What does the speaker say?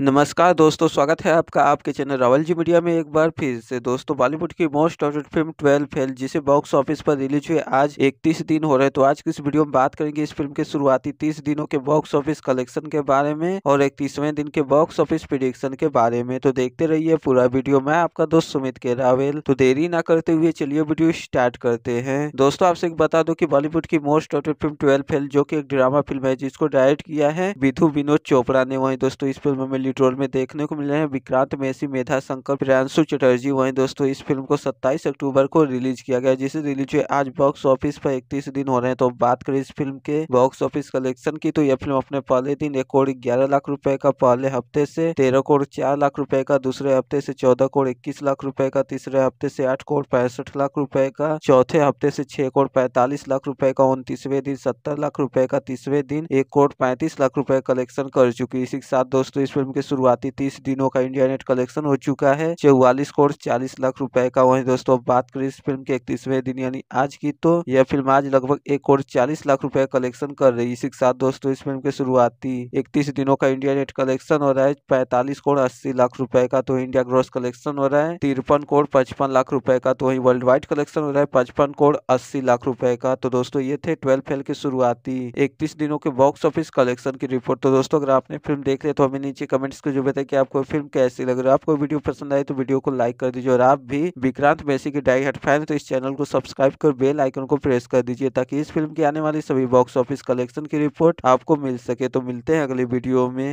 नमस्कार दोस्तों स्वागत है आपका आपके चैनल रावल जी मीडिया में एक बार फिर से दोस्तों बॉलीवुड की most awaited film twelve fail जिसे बॉक्स ऑफिस पर रिलीज हुए आज तीस दिन हो रहे तो आज की इस वीडियो में बात करेंगे इस फिल्म के शुरुआती तीस दिनों के बॉक्स ऑफिस कलेक्शन के बारे में और इकतीसवें दिन के बॉक्स ऑफिस प्रिडिक्शन के बारे में तो देखते रहिए पूरा वीडियो मैं आपका दोस्त सुमित के रावल तो देरी ना करते हुए चलिए वीडियो स्टार्ट करते हैं दोस्तों आपसे बता दो की बॉलीवुड की most awaited film twelve fail जो की एक ड्रामा फिल्म है जिसको डायरेक्ट किया है विधु विनोद चोपड़ा ने वही दोस्तों इस फिल्म में लीड में देखने को मिल रहे हैं विक्रांत मेसी मेधा शंकर प्रियांशु चटर्जी वहीं दोस्तों इस फिल्म को 27 अक्टूबर को रिलीज किया गया जिसे रिलीज हुए आज बॉक्स ऑफिस पर 31 दिन हो रहे हैं तो बात करें इस फिल्म के बॉक्स ऑफिस कलेक्शन की तो यह फिल्म अपने पहले दिन एक करोड़ ग्यारह लाख रूपये का पहले हफ्ते से तेरह करोड़ चार लाख रूपये का दूसरे हफ्ते से चौदह करोड़ इक्कीस लाख रूपये का तीसरे हफ्ते से आठ करोड़ पैंसठ लाख रूपये का चौथे हफ्ते से छह करोड़ पैंतालीस लाख रूपये का उनतीसवे दिन सत्तर लाख रूपये का तीसवे दिन एक करोड़ पैंतीस लाख रूपये कलेक्शन कर चुकी इसी के साथ दोस्तों इस फिल्म के शुरुआती तीस दिनों का इंडिया नेट कलेक्शन हो चुका है चौवालीस करोड़ चालीस लाख रुपए का वही दोस्तों बात करें इस फिल्म के इकतीसवें दिन यानी आज की तो यह फिल्म आज लगभग एक करोड़ चालीस लाख रुपए कलेक्शन कर रही है इसी के साथ दोस्तों इस फिल्म के शुरुआती इकतीस दिनों का इंडिया नेट कलेक्शन हो रहा है पैंतालीस करोड़ अस्सी लाख रुपए का तो इंडिया ग्रॉस कलेक्शन हो रहा है तिरपन करोड़ पचपन लाख रुपए का तो वही वर्ल्ड वाइड कलेक्शन हो रहा है पचपन करोड़ अस्सी लाख रुपए का तो दोस्तों ये थे ट्वेल्व फेल के शुरुआती इकतीस दिनों के बॉक्स ऑफिस कलेक्शन की रिपोर्ट तो दोस्तों अगर आपने फिल्म देख लिया तो हमें नीचे कमेंट कमेंट्स के जो बताए कि आपको फिल्म कैसी लग रही है आपको वीडियो पसंद आए तो वीडियो को लाइक कर दीजिए और आप भी विक्रांत मैसी के डाई हट फैन तो इस चैनल को सब्सक्राइब कर बेल आइकन को प्रेस कर दीजिए ताकि इस फिल्म की आने वाली सभी बॉक्स ऑफिस कलेक्शन की रिपोर्ट आपको मिल सके तो मिलते हैं अगले वीडियो में